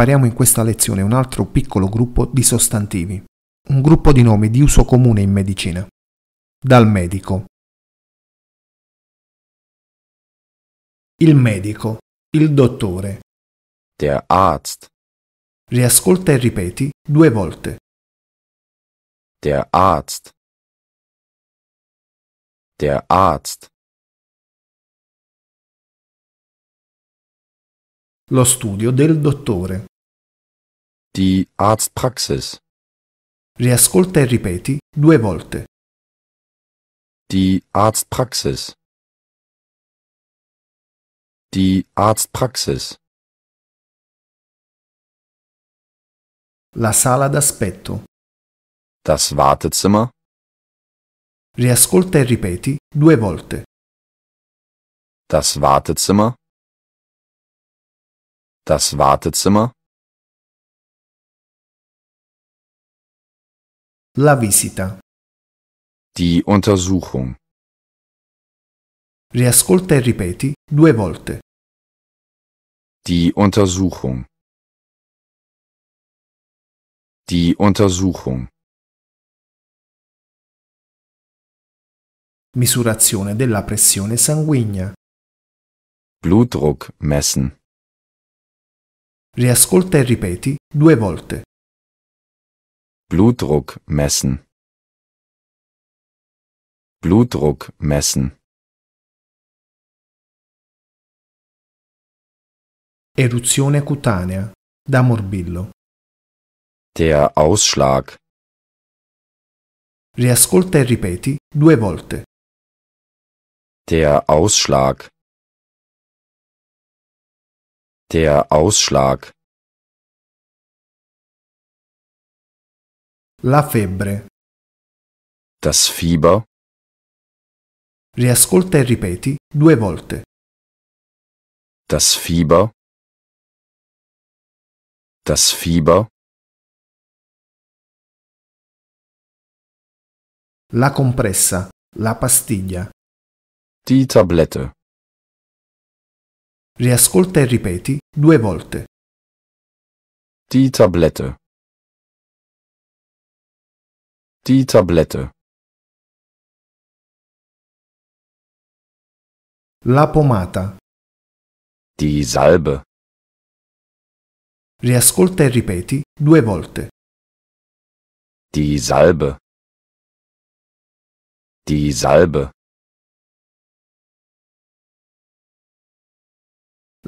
impariamo in questa lezione un altro piccolo gruppo di sostantivi, un gruppo di nomi di uso comune in medicina. Dal medico. Il medico, il dottore. Der Arzt. Riascolta e ripeti due volte. Der Arzt. Der Arzt. Lo studio del dottore. die Arztpraxis. Riascolta e ripeti due volte. Die Arztpraxis. Die Arztpraxis. La sala d'aspetto. Das Wartezimmer. Riascolta e ripeti due volte. Das Wartezimmer. Das Wartezimmer. La visita. Die Untersuchung. Riascolta e ripeti due volte. Die Untersuchung. Die Untersuchung. Misurazione della pressione sanguigna. Blutdruck messen. Riascolta e ripeti due volte. Blutdruck messen. Blutdruck messen. Eruzione cutanea da morbillo. Der Ausschlag. Riascolta e ripeti due volte. Der Ausschlag. Der Ausschlag. La febbre. Das Fieber. Riascolta e ripeti due volte. Das Fieber. Das Fieber. La compressa, la pastiglia. Die Tablette. Riascolta e ripeti due volte. Die Tablette. T-tablette. La pomata. Die Salbe. Riascolta e ripeti due volte. Die Salbe. Die Salbe.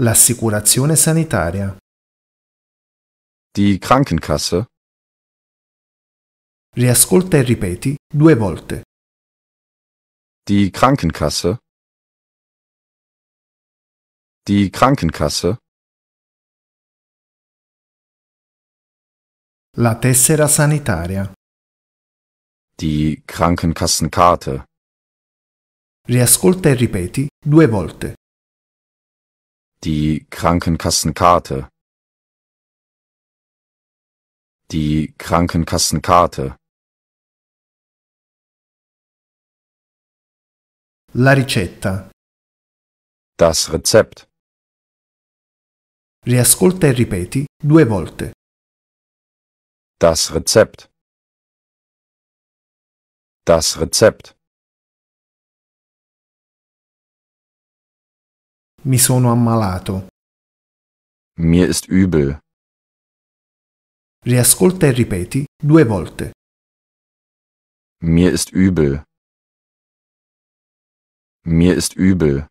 L'assicurazione sanitaria. Die Krankenkasse. Riascolta e ripeti due volte. Die Krankenkasse. Die Krankenkasse. La tessera sanitaria. Die Krankenkassenkarte. Riascolta e ripeti due volte. Die Krankenkassenkarte. Die Krankenkassenkarte. La ricetta. Das Rezept. Riascolta e ripeti due volte. Das Rezept. Das Rezept. Mi sono ammalato. Mir ist übel. Riascolta e ripeti due volte. Mir ist übel. Mir ist übel.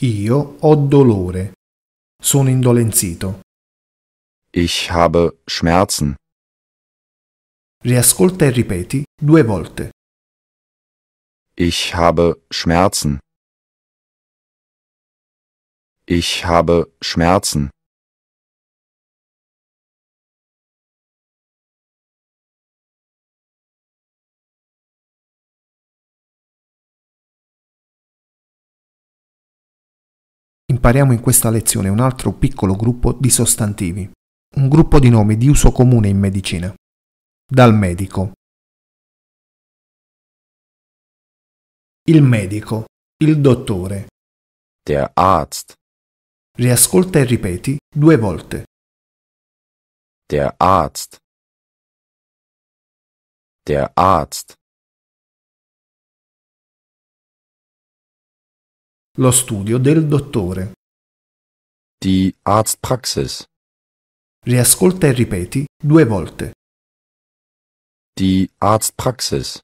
Io ho dolore. Sono indolenzito. Ich habe Schmerzen. Riascolta e ripeti due volte. Ich habe Schmerzen. Ich habe Schmerzen. impariamo in questa lezione un altro piccolo gruppo di sostantivi, un gruppo di nomi di uso comune in medicina. Dal medico. Il medico, il dottore. Der Arzt. Riascolta e ripeti due volte. Der Arzt. Der Arzt. Lo studio del dottore. Die Arztpraxis. Riascolta e ripeti due volte. Die Arztpraxis.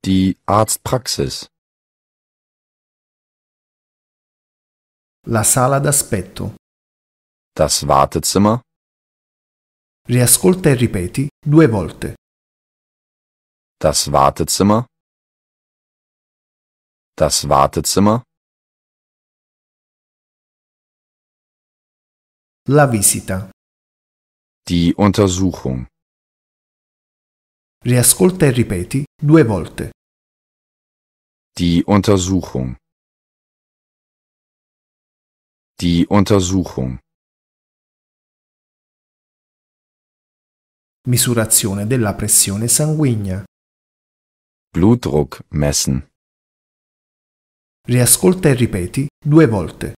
Die Arztpraxis. La sala d'aspetto. Das Wartezimmer. Riascolta e ripeti due volte. Das Wartezimmer. das Wartezimmer, la visita, die Untersuchung. Riascolta e ripeti due volte. Die Untersuchung. Die Untersuchung. Misurazione della pressione sanguigna. Blutdruck messen. Riascolta e ripeti due volte.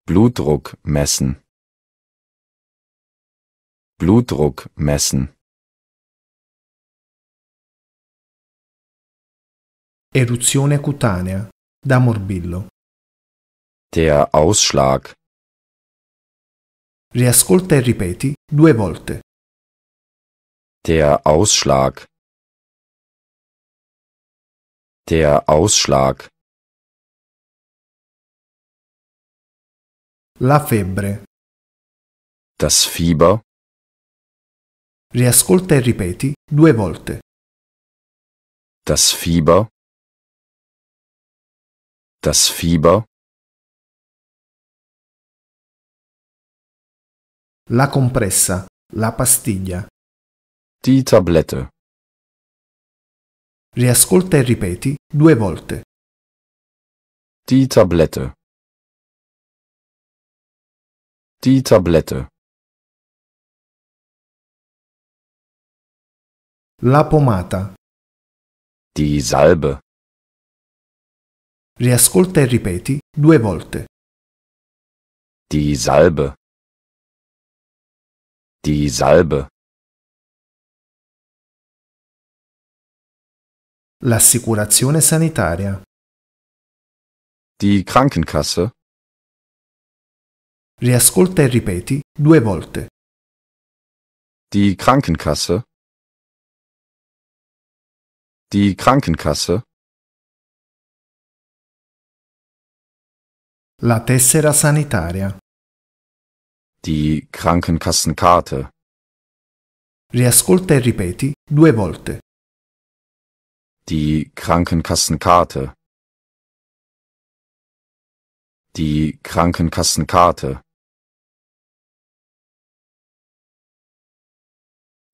Blutdruck messen. Blutdruck messen. Eruzione cutanea da morbillo. Der Ausschlag. Riascolta e ripeti due volte. Der Ausschlag. Der Ausschlag La febbre. Das Fieber. Riascolta e ripeti due volte. Das Fieber. Das Fieber. La compressa, la pastiglia. Die Tablette. Riascolta e ripeti due volte. Die Tablette. Die Tablette. La pomata. Die Salbe. Riascolta e ripeti due volte. Die Salbe. Die Salbe. L'assicurazione sanitaria. Die Krankenkasse. Riascolta e ripeti due volte. Die Krankenkasse. Die Krankenkasse. La tessera sanitaria. Die Krankenkassenkarte. Riascolta e ripeti due volte. die Krankenkassenkarte die Krankenkassenkarte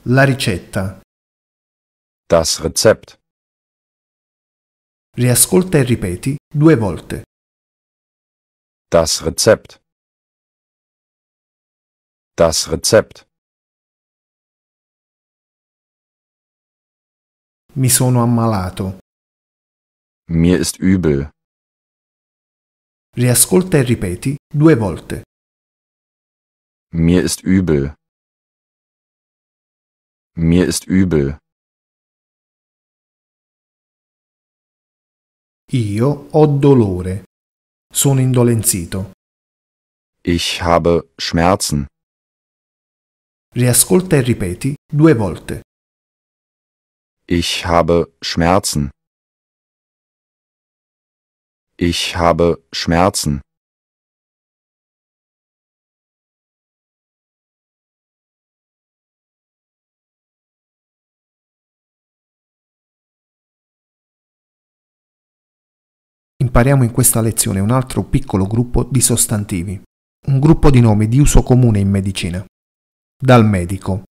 La ricetta das Rezept Riascolta e ripeti due volte das Rezept das Rezept Mi sono ammalato. Mir ist übel. Riascolta e ripeti due volte. Mir ist übel. Mir ist übel. Io ho dolore. Sono indolenzito. Ich habe Schmerzen. Riascolta e ripeti due volte. Ich habe Schmerzen. Ich habe Schmerzen. Impariamo in questa lezione un altro piccolo gruppo di sostantivi, un gruppo di nomi di uso comune in medicina. Dal medico,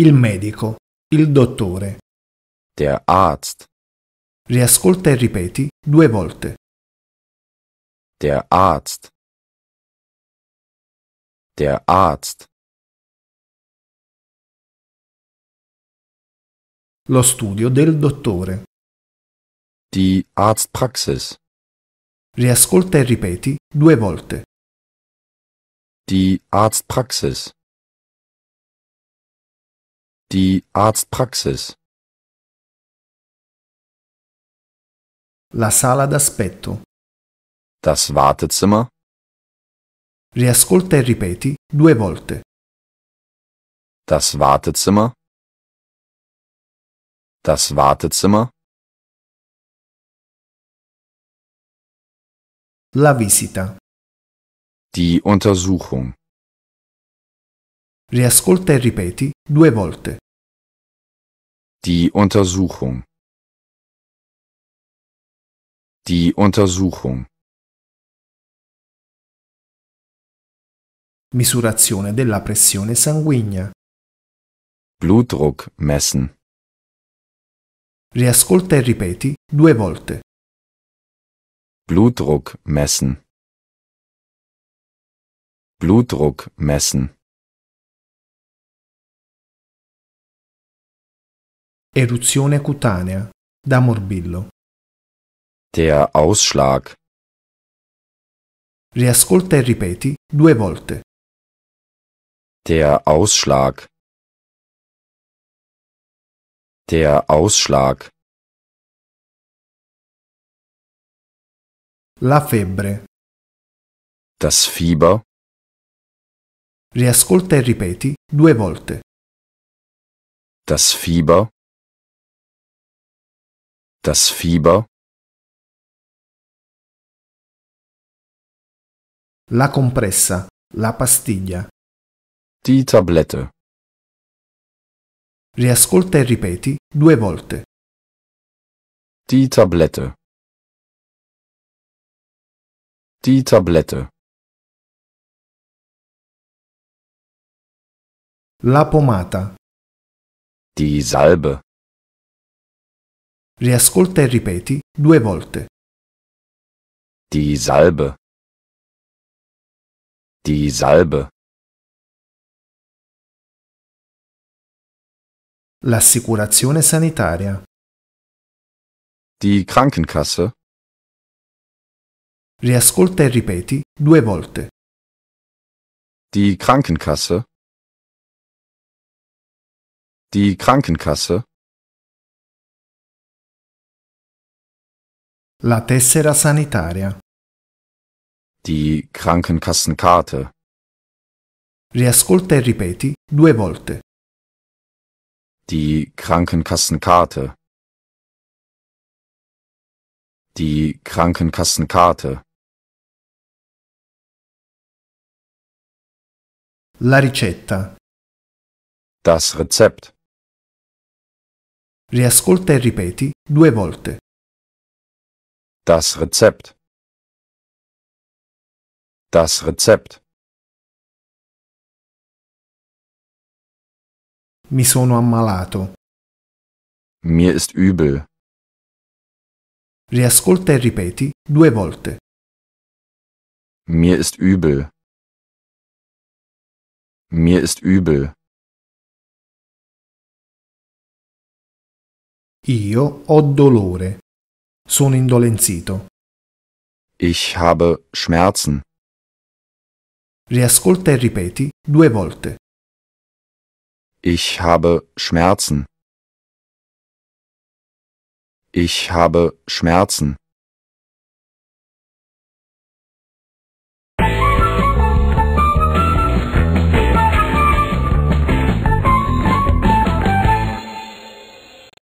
il medico, il dottore. Der Arzt. Riascolta e ripeti due volte. Der Arzt. Der Arzt. Lo studio del dottore. Die Arztpraxis. Riascolta e ripeti due volte. Die Arztpraxis. die Arztpraxis. La sala d'aspetto. Das Wartezimmer. Riascolta e ripeti due volte. Das Wartezimmer. Das Wartezimmer. La visita. Die Untersuchung. Riascolta e ripeti due volte. Die Untersuchung. Die Untersuchung. Misurazione della pressione sanguigna. Blutdruck messen. Riascolta e ripeti due volte. Blutdruck messen. Blutdruck messen. Eruzione cutanea da morbillo. Der Ausschlag. Riascolta e ripeti due volte. Der Ausschlag. Der Ausschlag. La febbre. Das Fieber. Riascolta e ripeti due volte. Das Fieber. Das Fieber. La compressa, la pastiglia. Die Tablette. Riascolta e ripeti due volte. Die Tablette. Die Tablette. La pomata. Die Salbe. Riascolta e ripeti due volte. Di Salbe. Di Salbe. L'assicurazione sanitaria. Di Krankenkasse. Riascolta e ripeti due volte. Die Krankenkasse. Die Krankenkasse. La tessera sanitaria. Die Krankenkassenkarte. Riascolta e ripeti due volte. Die Krankenkassenkarte. Die Krankenkassenkarte. La ricetta. Das Rezept. Riascolta e ripeti due volte. Das Rezept. Das Rezept. Mi sono ammalato. Mir ist übel. Riascolta e ripeti due volte. Mir ist übel. Mir ist übel. Io ho dolore. Sono indolenzito. Ich habe Schmerzen. Riascolta e ripeti due volte. Ich habe Schmerzen. Ich habe Schmerzen.